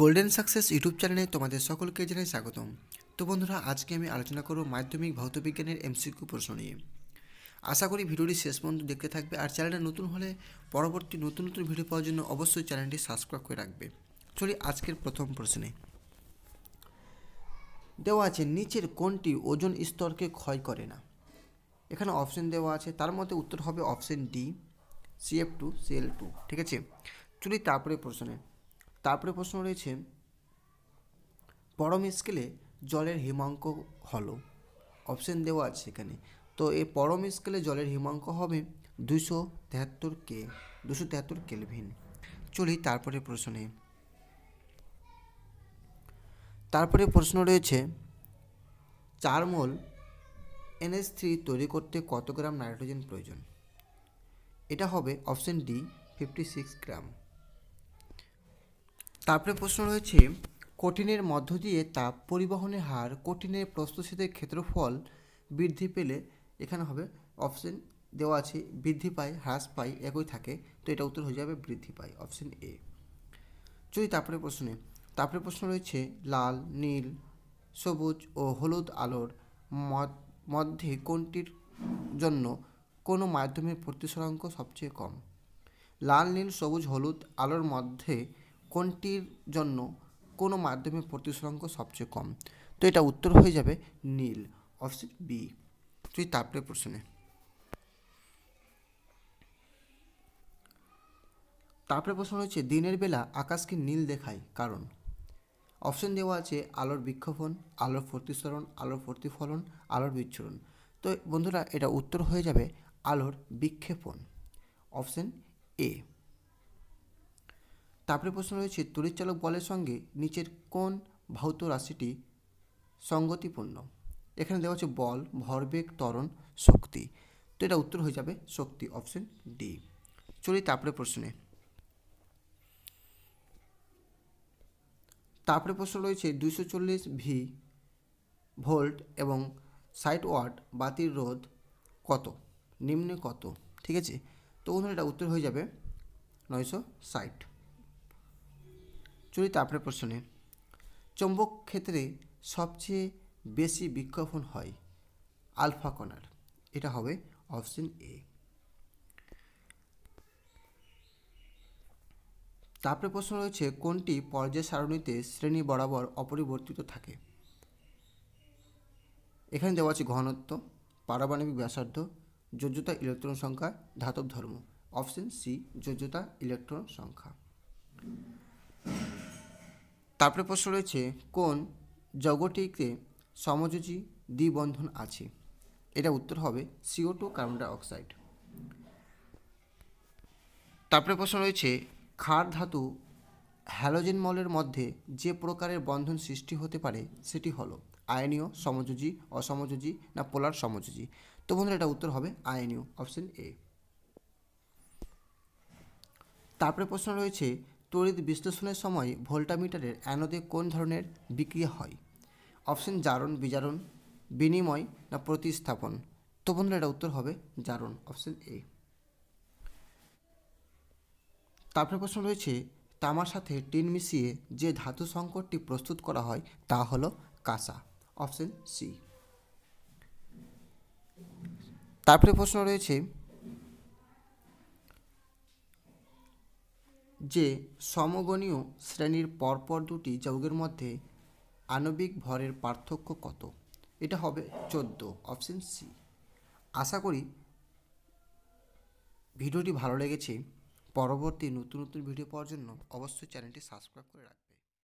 golden success YouTube চ্যানেলে তোমাদের সকলকে জানাই স্বাগতম তো বন্ধুরা আজকে আমি আলোচনা করব মাধ্যমিক ভৌতবিজ্ঞানের এমসিকিউ প্রশ্ন নিয়ে আশা করি ভিডিওটি শেষ পর্যন্ত দেখতে থাকবে আর চ্যানেলটা নতুন হলে পরবর্তী নতুন নতুন ভিডিও পাওয়ার জন্য অবশ্যই চ্যানেলটি সাবস্ক্রাইব করে রাখবে চলি আজকের প্রথম প্রশ্নে দেওয়া আছে নিচের কোনটি ওজন স্তরকে ক্ষয় করে না এখানে অপশন দেওয়া আছে তার মধ্যে উত্তর হবে option D CF two CL two ঠিক আছে চলি তারপরে প্রশ্নে তারপরে প্রশ্ন রয়েছে পরম স্কেলে জলের হিমাঙ্ক হলো অপশন দেওয়া আছে এখানে তো এই পরম স্কেলে জলের হিমাঙ্ক হবে দুশো তেহাত্তর কে দুশো তেহাত্তর কেলভিন চলি তারপরে প্রশ্নে তারপরে প্রশ্ন রয়েছে চার মোল এনএস থ্রি তৈরি করতে কত গ্রাম নাইট্রোজেন প্রয়োজন এটা হবে option D fifty six gram তারপরে প্রশ্ন রয়েছে কঠিনের মধ্য দিয়ে তাপ পরিবহনের হার কঠিনের প্রস্তুতের ক্ষেত্রফল বৃদ্ধি পেলে এখানে হবে অপশন দেওয়া আছে বৃদ্ধি পায় হ্রাস পায় একই থাকে তো এটা উত্তর হয়ে যাবে বৃদ্ধি পায় অপশন এ যদি তারপরে প্রশ্নে তারপরে প্রশ্ন রয়েছে লাল নীল সবুজ ও হলুদ আলোর মধ্যে কোনটির জন্য কোনো মাধ্যমের প্রতিসরাঙ্ক সবচেয়ে কম লাল নীল সবুজ হলুদ আলোর মধ্যে কোনটির জন্য কোনো মাধ্যমে প্রতিসরাঙ্ক সবচেয়ে কম তো এটা উত্তর হয়ে যাবে নীল অপশন বি তুই তারপরে প্রশ্নে তারপরে প্রশ্ন হচ্ছে দিনের বেলা আকাশকে নীল দেখায় কারণ অপশন দেওয়া আছে আলোর বিক্ষোভন আলোর প্রতিসরণ আলোর প্রতিফলন আলোর বিচ্ছুরণ তো বন্ধুরা এটা উত্তর হয়ে যাবে আলোর বিক্ষেপণ অপশন এ তারপরে প্রশ্ন রয়েছে চালক বলের সঙ্গে নিচের কোন ভৌত রাশিটি সঙ্গতিপূর্ণ এখানে দেওয়া হচ্ছে বল ভরবেগ ত্বরণ শক্তি তো এটা উত্তর হয়ে যাবে শক্তি অপশন ডি চলি তারপরে প্রশ্নে তারপরে প্রশ্ন রয়েছে দুইশো চল্লিশ ভি ভোল্ট এবং সাইট ওয়াট বাতির রোধ কত নিম্নে কত ঠিক আছে তো বন্ধুরা এটা উত্তর হয়ে যাবে নয়শো ষাট চলি তারপরে প্রশ্নে চৌম্বক ক্ষেত্রে সবচেয়ে বেশি বিক্ষোভন হয় আলফা কণার এটা হবে অপশন এ তারপরে প্রশ্ন রয়েছে কোনটি পর্যায় সারণীতে শ্রেণী বরাবর অপরিবর্তিত থাকে এখানে দেওয়া আছে ঘনত্ব পারমাণবিক ব্যাসার্ধ যোজ্যতা ইলেকট্রন সংখ্যা ধাতব ধর্ম অপশন সি যোজ্যতা ইলেকট্রন সংখ্যা তারপরে প্রশ্ন রয়েছে কোন জগটিতে সমযোজী দ্বিবন্ধন আছে এটা উত্তর হবে সিও টু কার্বন ডাইঅক্সাইড তারপরে প্রশ্ন রয়েছে ক্ষার ধাতু হ্যালোজেন মলের মধ্যে যে প্রকারের বন্ধন সৃষ্টি হতে পারে সেটি হলো আয়নীয় সমযোজী অসমযোজী না পোলার সমযোজী তো বন্ধুরা এটা উত্তর হবে আয়নীয় অপশন এ তারপরে প্রশ্ন রয়েছে তড়িৎ বিশ্লেষণের সময় ভোল্টামিটারের অ্যানোদে কোন ধরনের বিক্রিয়া হয় অপশন জারণ বিজারণ বিনিময় না প্রতিস্থাপন তো বন্ধুরা এটা উত্তর হবে জারণ অপশন এ তারপরে প্রশ্ন রয়েছে তামার সাথে টিন মিশিয়ে যে ধাতু সংকটটি প্রস্তুত করা হয় তা হল কাঁসা অপশন সি তারপরে প্রশ্ন রয়েছে যে সমগণীয় শ্রেণীর পরপর দুটি যৌগের মধ্যে আণবিক ভরের পার্থক্য কত এটা হবে চোদ্দ অপশন সি আশা করি ভিডিওটি ভালো লেগেছে পরবর্তী নতুন নতুন ভিডিও পাওয়ার জন্য অবশ্যই চ্যানেলটি সাবস্ক্রাইব করে রাখবেন